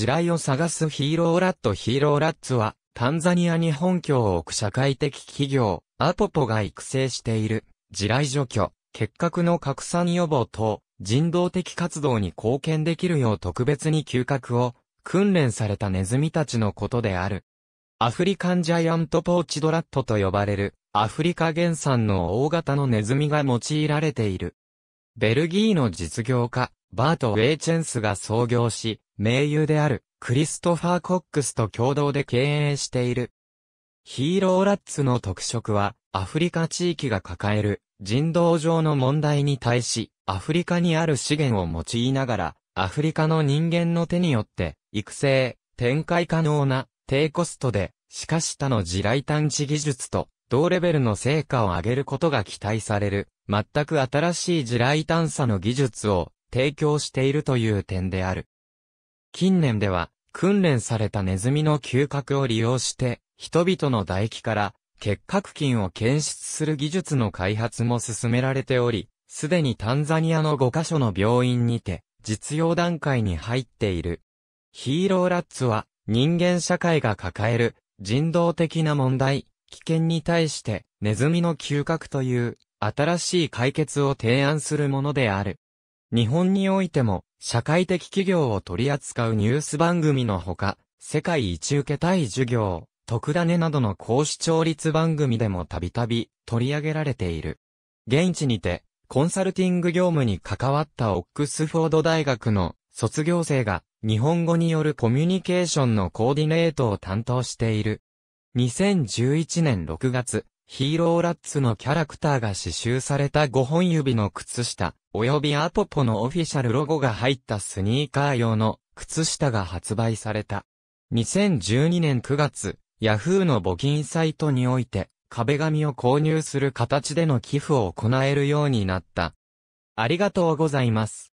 地雷を探すヒーローラットヒーローラッツは、タンザニアに本拠を置く社会的企業、アポポが育成している、地雷除去、結核の拡散予防等、人道的活動に貢献できるよう特別に嗅覚を、訓練されたネズミたちのことである。アフリカンジャイアントポーチドラットと呼ばれる、アフリカ原産の大型のネズミが用いられている。ベルギーの実業家、バート・ウェイチェンスが創業し、盟友であるクリストファー・コックスと共同で経営している。ヒーローラッツの特色は、アフリカ地域が抱える人道上の問題に対し、アフリカにある資源を用いながら、アフリカの人間の手によって、育成、展開可能な、低コストで、しかし他の地雷探知技術と、同レベルの成果を上げることが期待される、全く新しい地雷探査の技術を提供しているという点である。近年では、訓練されたネズミの嗅覚を利用して、人々の唾液から結核菌を検出する技術の開発も進められており、すでにタンザニアの5カ所の病院にて、実用段階に入っている。ヒーローラッツは、人間社会が抱える人道的な問題、危険に対して、ネズミの嗅覚という、新しい解決を提案するものである。日本においても、社会的企業を取り扱うニュース番組のほか、世界一受けたい授業、特ダネなどの高視聴率番組でもたびたび取り上げられている。現地にて、コンサルティング業務に関わったオックスフォード大学の卒業生が日本語によるコミュニケーションのコーディネートを担当している。2011年6月、ヒーローラッツのキャラクターが刺繍された5本指の靴下、およびアポポのオフィシャルロゴが入ったスニーカー用の靴下が発売された。2012年9月、ヤフーの募金サイトにおいて、壁紙を購入する形での寄付を行えるようになった。ありがとうございます。